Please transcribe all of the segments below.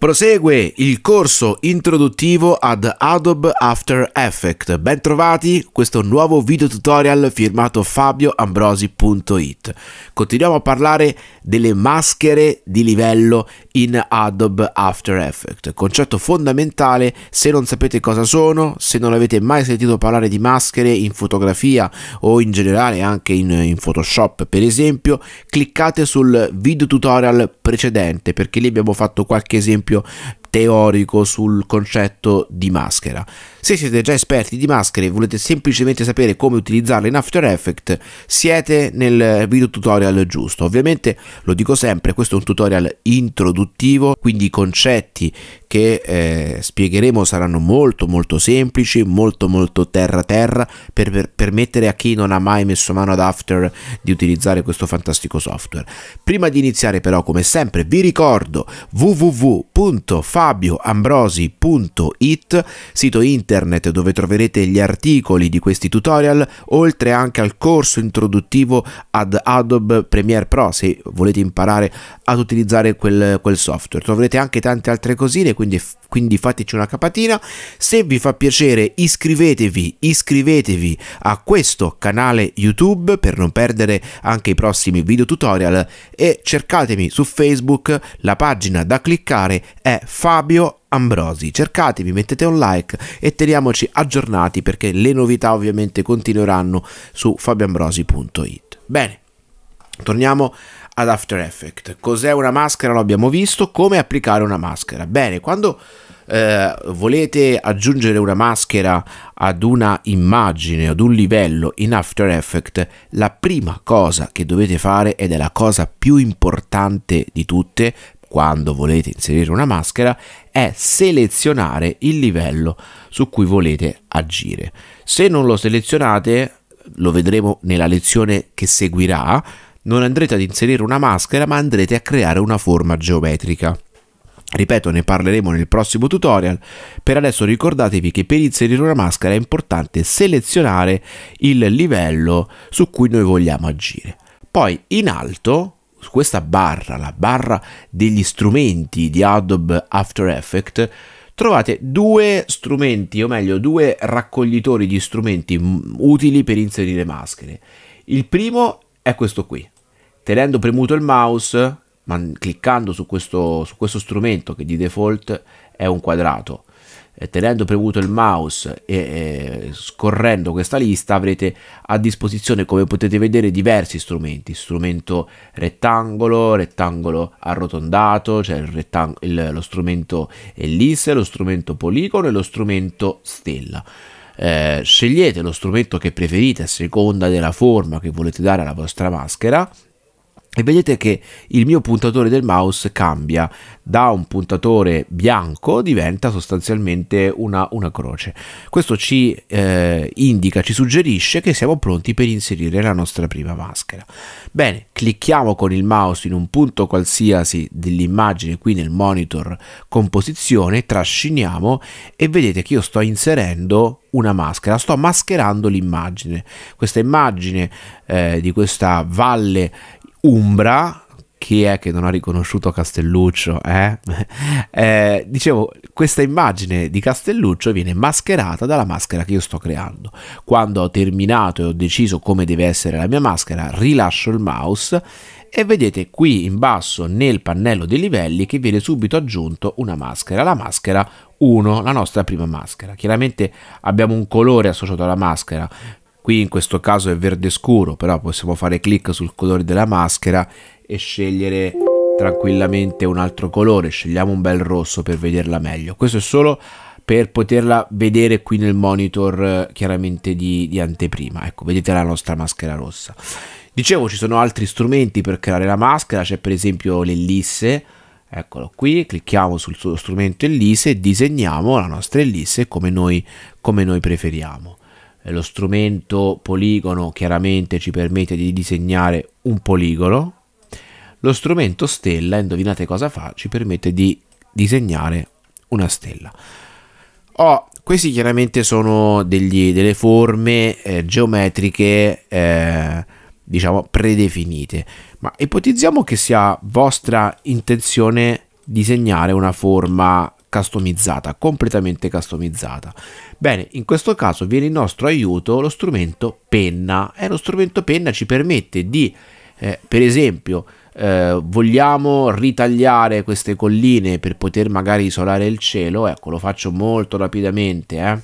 Prosegue il corso introduttivo ad Adobe After Effects. Bentrovati, questo nuovo video tutorial firmato fabioambrosi.it. Continuiamo a parlare delle maschere di livello in Adobe After Effects. Concetto fondamentale, se non sapete cosa sono, se non avete mai sentito parlare di maschere in fotografia o in generale anche in, in Photoshop per esempio, cliccate sul video tutorial precedente perché lì abbiamo fatto qualche esempio principio teorico sul concetto di maschera. Se siete già esperti di maschere e volete semplicemente sapere come utilizzarle in After Effects, siete nel video tutorial giusto. Ovviamente lo dico sempre, questo è un tutorial introduttivo, quindi i concetti che eh, spiegheremo saranno molto molto semplici, molto molto terra terra per, per permettere a chi non ha mai messo mano ad After di utilizzare questo fantastico software. Prima di iniziare però, come sempre, vi ricordo www.fa fabioambrosi.it, sito internet dove troverete gli articoli di questi tutorial, oltre anche al corso introduttivo ad Adobe Premiere Pro, se volete imparare ad utilizzare quel, quel software. Troverete anche tante altre cosine, quindi, quindi fateci una capatina. Se vi fa piacere iscrivetevi, iscrivetevi a questo canale YouTube per non perdere anche i prossimi video tutorial e cercatemi su Facebook, la pagina da cliccare è Fabio Fabio Ambrosi. Cercatevi, mettete un like e teniamoci aggiornati perché le novità ovviamente continueranno su fabioambrosi.it. Bene, torniamo ad After Effects. Cos'è una maschera? Lo abbiamo visto. Come applicare una maschera? Bene, quando eh, volete aggiungere una maschera ad una immagine, ad un livello in After Effects, la prima cosa che dovete fare ed è la cosa più importante di tutte quando volete inserire una maschera è selezionare il livello su cui volete agire. Se non lo selezionate, lo vedremo nella lezione che seguirà, non andrete ad inserire una maschera ma andrete a creare una forma geometrica. Ripeto, ne parleremo nel prossimo tutorial. Per adesso ricordatevi che per inserire una maschera è importante selezionare il livello su cui noi vogliamo agire. Poi in alto questa barra, la barra degli strumenti di Adobe After Effects, trovate due strumenti, o meglio, due raccoglitori di strumenti utili per inserire maschere. Il primo è questo qui. Tenendo premuto il mouse, cliccando su questo, su questo strumento che di default è un quadrato, eh, tenendo premuto il mouse e, e scorrendo questa lista avrete a disposizione come potete vedere diversi strumenti strumento rettangolo rettangolo arrotondato cioè rettang il, lo strumento ellisse lo strumento poligono e lo strumento stella eh, scegliete lo strumento che preferite a seconda della forma che volete dare alla vostra maschera e vedete che il mio puntatore del mouse cambia da un puntatore bianco diventa sostanzialmente una, una croce questo ci eh, indica ci suggerisce che siamo pronti per inserire la nostra prima maschera bene clicchiamo con il mouse in un punto qualsiasi dell'immagine qui nel monitor composizione trasciniamo e vedete che io sto inserendo una maschera, sto mascherando l'immagine. Questa immagine eh, di questa valle Umbra, chi è che non ha riconosciuto Castelluccio? Eh? Eh, dicevo, questa immagine di Castelluccio viene mascherata dalla maschera che io sto creando. Quando ho terminato e ho deciso come deve essere la mia maschera, rilascio il mouse e vedete qui in basso nel pannello dei livelli che viene subito aggiunto una maschera, la maschera 1, la nostra prima maschera. Chiaramente abbiamo un colore associato alla maschera, qui in questo caso è verde scuro però possiamo fare clic sul colore della maschera e scegliere tranquillamente un altro colore scegliamo un bel rosso per vederla meglio questo è solo per poterla vedere qui nel monitor eh, chiaramente di, di anteprima ecco vedete la nostra maschera rossa dicevo ci sono altri strumenti per creare la maschera c'è per esempio l'ellisse eccolo qui, clicchiamo sul suo strumento ellisse e disegniamo la nostra ellisse come noi, come noi preferiamo. Eh, lo strumento poligono chiaramente ci permette di disegnare un poligono, lo strumento stella, indovinate cosa fa, ci permette di disegnare una stella. Oh, questi chiaramente sono degli, delle forme eh, geometriche eh, diciamo predefinite, ma ipotizziamo che sia vostra intenzione disegnare una forma customizzata, completamente customizzata. Bene, in questo caso viene in nostro aiuto lo strumento penna e lo strumento penna ci permette di, eh, per esempio, eh, vogliamo ritagliare queste colline per poter magari isolare il cielo, ecco lo faccio molto rapidamente, eh.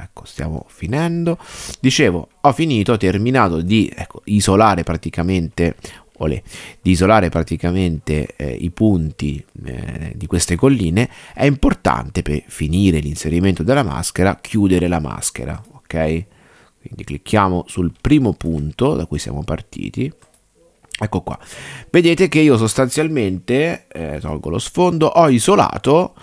Ecco, stiamo finendo. Dicevo, ho finito, ho terminato di ecco, isolare praticamente olè, di isolare praticamente eh, i punti eh, di queste colline, è importante per finire l'inserimento della maschera chiudere la maschera, ok? Quindi clicchiamo sul primo punto da cui siamo partiti, ecco qua. Vedete che io sostanzialmente, eh, tolgo lo sfondo, ho isolato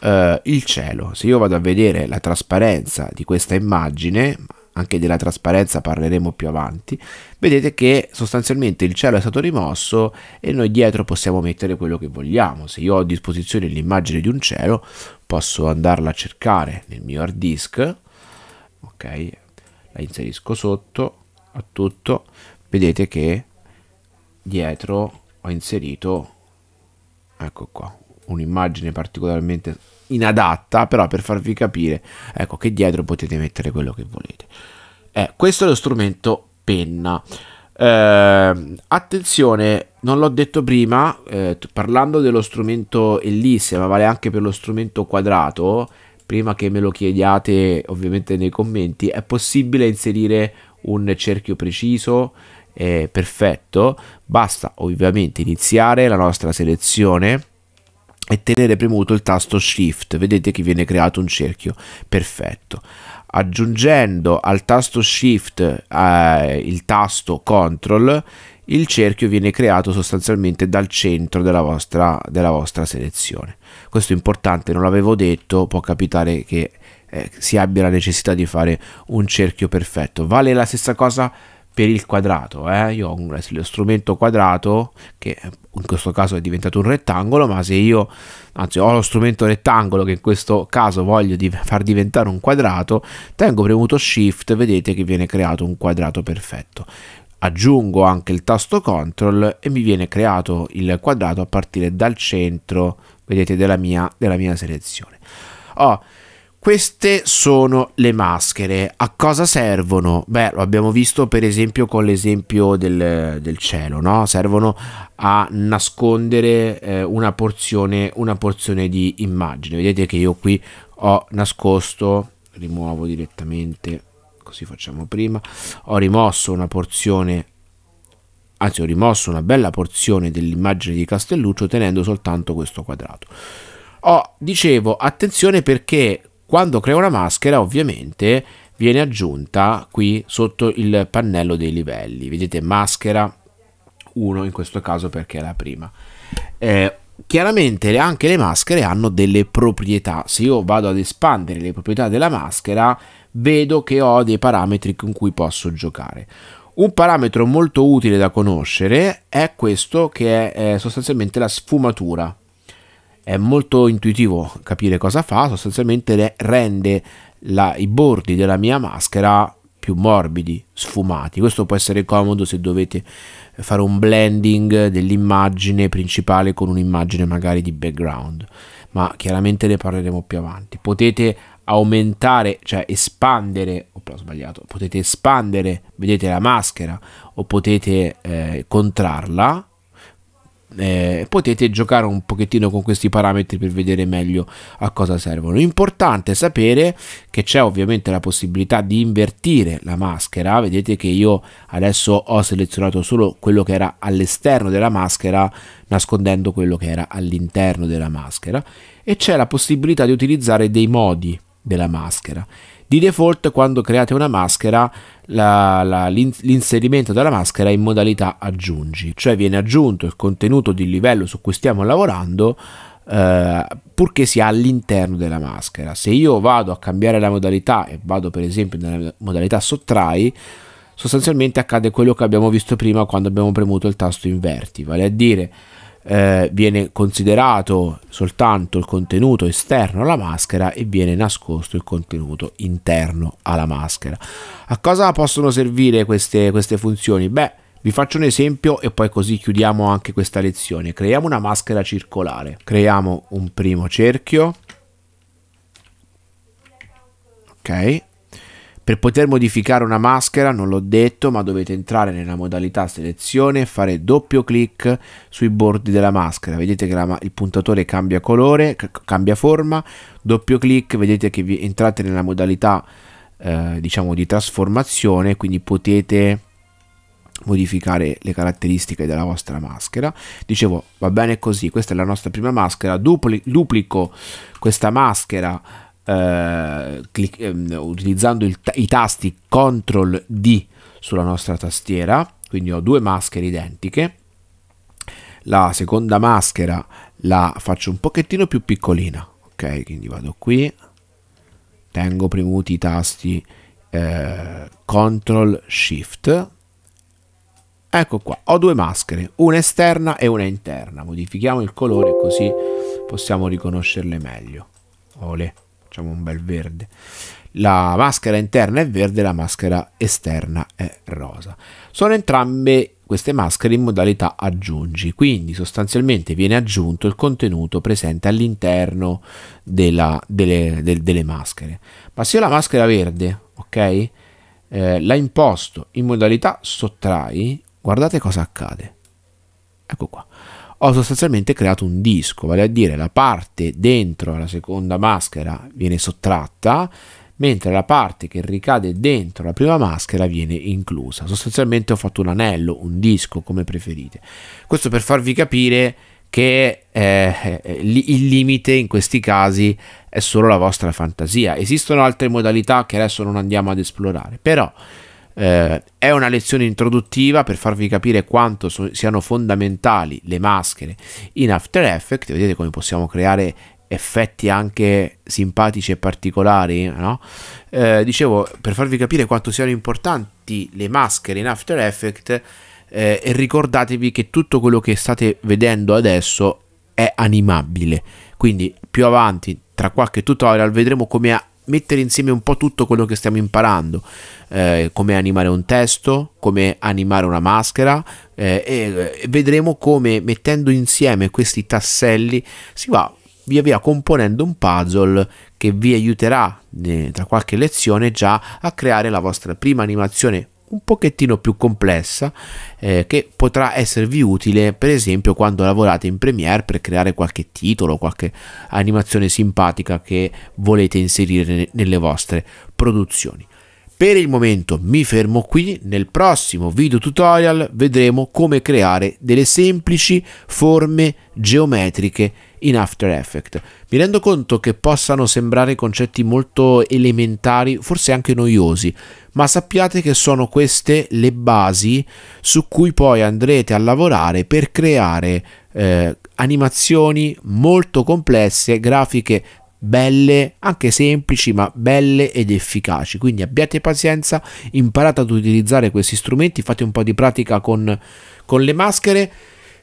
eh, il cielo. Se io vado a vedere la trasparenza di questa immagine, anche della trasparenza parleremo più avanti, vedete che sostanzialmente il cielo è stato rimosso e noi dietro possiamo mettere quello che vogliamo. Se io ho a disposizione l'immagine di un cielo, posso andarla a cercare nel mio hard disk, ok, la inserisco sotto a tutto, vedete che dietro ho inserito, ecco qua, un'immagine particolarmente inadatta, però per farvi capire, ecco che dietro potete mettere quello che volete. Eh, questo è lo strumento penna. Eh, attenzione, non l'ho detto prima, eh, parlando dello strumento ellisse, ma vale anche per lo strumento quadrato, prima che me lo chiediate ovviamente nei commenti, è possibile inserire un cerchio preciso, eh, perfetto, basta ovviamente iniziare la nostra selezione e tenere premuto il tasto Shift, vedete che viene creato un cerchio perfetto. Aggiungendo al tasto Shift eh, il tasto control il cerchio viene creato sostanzialmente dal centro della vostra, della vostra selezione. Questo è importante, non l'avevo detto, può capitare che eh, si abbia la necessità di fare un cerchio perfetto. Vale la stessa cosa per il quadrato. Eh? Io ho un, lo strumento quadrato, che in questo caso è diventato un rettangolo, ma se io, anzi ho lo strumento rettangolo che in questo caso voglio di far diventare un quadrato, tengo premuto Shift, vedete che viene creato un quadrato perfetto. Aggiungo anche il tasto CTRL e mi viene creato il quadrato a partire dal centro, vedete, della mia, della mia selezione. Oh, queste sono le maschere. A cosa servono? Beh, lo abbiamo visto per esempio con l'esempio del, del, cielo, no? Servono a nascondere eh, una, porzione, una porzione di immagine. Vedete che io qui ho nascosto, rimuovo direttamente, così facciamo prima, ho rimosso una porzione anzi ho rimosso una bella porzione dell'immagine di Castelluccio tenendo soltanto questo quadrato. Oh, dicevo, attenzione perché quando crea una maschera ovviamente viene aggiunta qui sotto il pannello dei livelli. Vedete maschera 1 in questo caso perché è la prima. Eh, chiaramente anche le maschere hanno delle proprietà. Se io vado ad espandere le proprietà della maschera vedo che ho dei parametri con cui posso giocare. Un parametro molto utile da conoscere è questo che è eh, sostanzialmente la sfumatura è molto intuitivo capire cosa fa, sostanzialmente rende la, i bordi della mia maschera più morbidi, sfumati. Questo può essere comodo se dovete fare un blending dell'immagine principale con un'immagine magari di background, ma chiaramente ne parleremo più avanti. Potete aumentare, cioè espandere, oh, ho sbagliato, potete espandere, vedete la maschera o potete eh, contrarla eh, potete giocare un pochettino con questi parametri per vedere meglio a cosa servono. Importante sapere che c'è ovviamente la possibilità di invertire la maschera, vedete che io adesso ho selezionato solo quello che era all'esterno della maschera nascondendo quello che era all'interno della maschera e c'è la possibilità di utilizzare dei modi della maschera. Di default quando create una maschera la, la, l'inserimento della maschera è in modalità aggiungi, cioè viene aggiunto il contenuto di livello su cui stiamo lavorando eh, purché sia all'interno della maschera. Se io vado a cambiare la modalità e vado per esempio nella modalità sottrai, sostanzialmente accade quello che abbiamo visto prima quando abbiamo premuto il tasto inverti, vale a dire eh, viene considerato soltanto il contenuto esterno alla maschera e viene nascosto il contenuto interno alla maschera. A cosa possono servire queste, queste funzioni? Beh, vi faccio un esempio e poi così chiudiamo anche questa lezione. Creiamo una maschera circolare. Creiamo un primo cerchio. Ok. Per poter modificare una maschera, non l'ho detto, ma dovete entrare nella modalità selezione e fare doppio clic sui bordi della maschera. Vedete che la, il puntatore cambia colore, cambia forma, doppio clic, vedete che vi entrate nella modalità eh, diciamo di trasformazione, quindi potete modificare le caratteristiche della vostra maschera. Dicevo, va bene così, questa è la nostra prima maschera, Dupli duplico questa maschera eh, clic- ehm, utilizzando il, i tasti CTRL D sulla nostra tastiera, quindi ho due maschere identiche. La seconda maschera la faccio un pochettino più piccolina, ok? Quindi vado qui, tengo premuti i tasti eh, CTRL SHIFT. Ecco qua, ho due maschere, una esterna e una interna. Modifichiamo il colore così possiamo riconoscerle meglio. Ole facciamo un bel verde. La maschera interna è verde, la maschera esterna è rosa. Sono entrambe queste maschere in modalità aggiungi, quindi sostanzialmente viene aggiunto il contenuto presente all'interno delle, del, delle, maschere. Ma se io la maschera verde, ok, eh, la imposto in modalità sottrai, guardate cosa accade. Ecco qua ho sostanzialmente creato un disco, vale a dire la parte dentro la seconda maschera viene sottratta, mentre la parte che ricade dentro la prima maschera viene inclusa. Sostanzialmente ho fatto un anello, un disco, come preferite. Questo per farvi capire che eh, eh il limite in questi casi è solo la vostra fantasia. Esistono altre modalità che adesso non andiamo ad esplorare, però eh, è una lezione introduttiva per farvi capire quanto so siano fondamentali le maschere in After Effects. Vedete come possiamo creare effetti anche simpatici e particolari, no? eh, dicevo, per farvi capire quanto siano importanti le maschere in After Effects, eh, ricordatevi che tutto quello che state vedendo adesso è animabile. Quindi più avanti, tra qualche tutorial, vedremo come mettere insieme un po' tutto quello che stiamo imparando, eh, come animare un testo, come animare una maschera eh, e, eh, vedremo come mettendo insieme questi tasselli si va via via componendo un puzzle che vi aiuterà eh, tra qualche lezione già a creare la vostra prima animazione un pochettino più complessa eh, che potrà esservi utile per esempio quando lavorate in Premiere per creare qualche titolo, qualche animazione simpatica che volete inserire nelle vostre produzioni. Per il momento mi fermo qui, nel prossimo video tutorial vedremo come creare delle semplici forme geometriche in After Effects. Mi rendo conto che possano sembrare concetti molto elementari, forse anche noiosi, ma sappiate che sono queste le basi su cui poi andrete a lavorare per creare eh, animazioni molto complesse, grafiche belle, anche semplici, ma belle ed efficaci. Quindi abbiate pazienza, imparate ad utilizzare questi strumenti, fate un po' di pratica con, con le maschere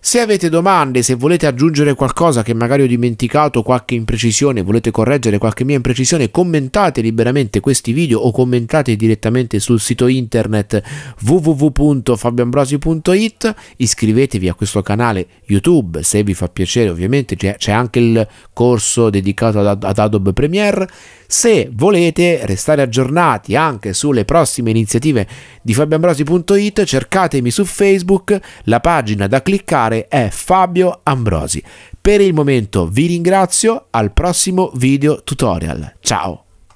se avete domande, se volete aggiungere qualcosa che magari ho dimenticato, qualche imprecisione, volete correggere qualche mia imprecisione, commentate liberamente questi video o commentate direttamente sul sito internet www.fabianbrosi.it, iscrivetevi a questo canale YouTube se vi fa piacere ovviamente, c'è anche il corso dedicato ad Adobe Premiere se volete restare aggiornati anche sulle prossime iniziative di fabioambrosi.it, cercatemi su Facebook, la pagina da cliccare è Fabio Ambrosi. Per il momento vi ringrazio, al prossimo video tutorial. Ciao!